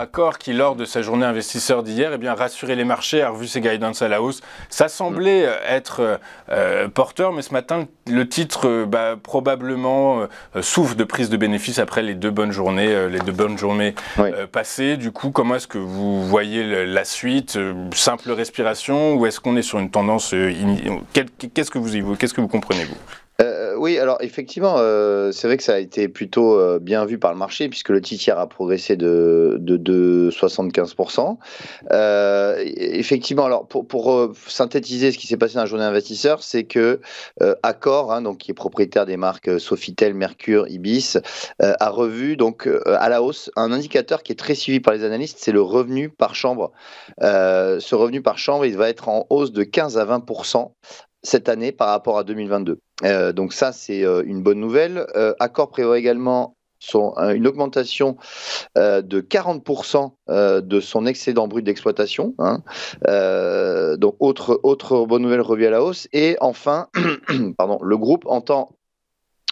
accord qui, lors de sa journée investisseur d'hier, et eh bien, rassurait les marchés, a revu ses guidance à la hausse. Ça semblait euh, être euh, euh, porteur, mais ce matin, le titre bah, probablement souffre de prise de bénéfices après les deux bonnes journées, les deux bonnes journées passées. Du coup, comment est-ce que vous voyez la suite Simple respiration ou est-ce qu'on est sur une tendance Qu'est-ce que vous Qu'est-ce que vous comprenez vous oui, alors effectivement, euh, c'est vrai que ça a été plutôt euh, bien vu par le marché puisque le titière a progressé de, 75%. Euh, effectivement, alors pour, synthétiser ce qui s'est passé dans la journée investisseur, c'est que Accor, hein, donc, qui est propriétaire des marques Sofitel, Mercure, Ibis, a revu donc à la hausse un indicateur qui est très suivi par les analystes, c'est le revenu par chambre. ce revenu par chambre, il va être en hausse de 15 à 20% cette année par rapport à 2022. Euh, donc ça, c'est euh, une bonne nouvelle. Euh, Accord prévoit également une augmentation de 40% de son excédent brut d'exploitation. Hein. donc autre, autre bonne nouvelle revue à la hausse. Et enfin, pardon, le groupe entend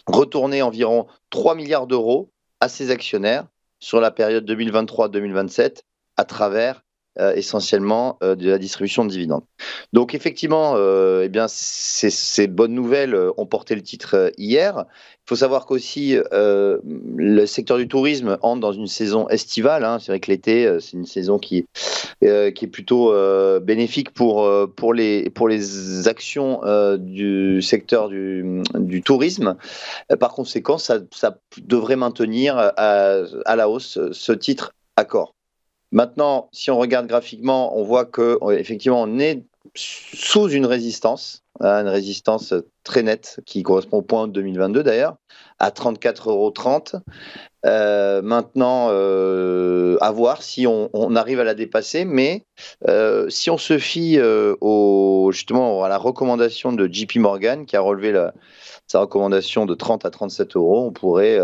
retourner environ 3 milliards d'euros à ses actionnaires sur la période 2023-2027 à travers euh, essentiellement euh, de la distribution de dividendes. Donc effectivement, euh, eh bien, ces, bonnes nouvelles ont porté le titre hier. Il faut savoir qu'aussi le secteur du tourisme entre dans une saison estivale. Hein. C'est vrai que l'été, c'est une saison qui, est plutôt bénéfique pour, pour, les, pour les actions du secteur du, tourisme. Par conséquent, ça, devrait maintenir à, à la hausse ce titre accord. Maintenant, si on regarde graphiquement, on voit que euh, effectivement on est sous une résistance, hein, une résistance très nette qui correspond au point de 2022 d'ailleurs, à 34,30 euros. Euh, maintenant, euh, à voir si on, arrive à la dépasser, mais si on se fie au, justement à la recommandation de JP Morgan qui a relevé sa recommandation de 30 à 37 euros, on pourrait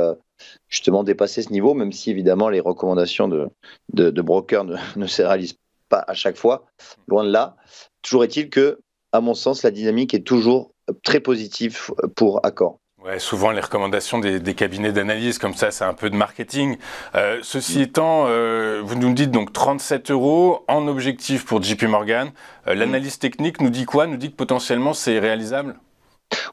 justement dépasser ce niveau, même si évidemment les recommandations de, de, brokers ne, se réalisent pas à chaque fois, loin de là. Toujours est-il que, à mon sens, la dynamique est toujours très positive pour Accor. souvent les recommandations des, cabinets d'analyse, comme ça, c'est un peu de marketing. Euh, ceci mm. étant, euh, vous nous dites donc 37 euros en objectif pour JP Morgan. Euh, mm. L'analyse technique nous dit quoi Nous dit que potentiellement c'est réalisable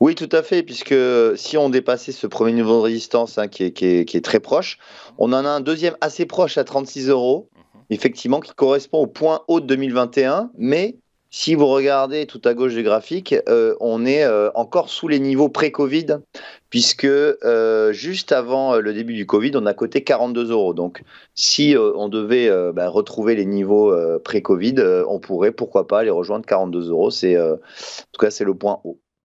oui, tout à fait, puisque si on dépassait ce premier niveau de résistance hein, qui, est, très proche, on en a un deuxième assez proche à 36 euros, mhm. effectivement, qui correspond au point haut de 2021, mais si vous regardez tout à gauche du graphique, euh, on est euh, encore sous les niveaux pré-Covid, puisque euh, juste avant le début du Covid, on a coté 42 euros. Donc, si on devait bah, retrouver les niveaux pré-Covid, on pourrait, pourquoi pas, les rejoindre 42 euros. C'est, en tout cas, c'est le point haut.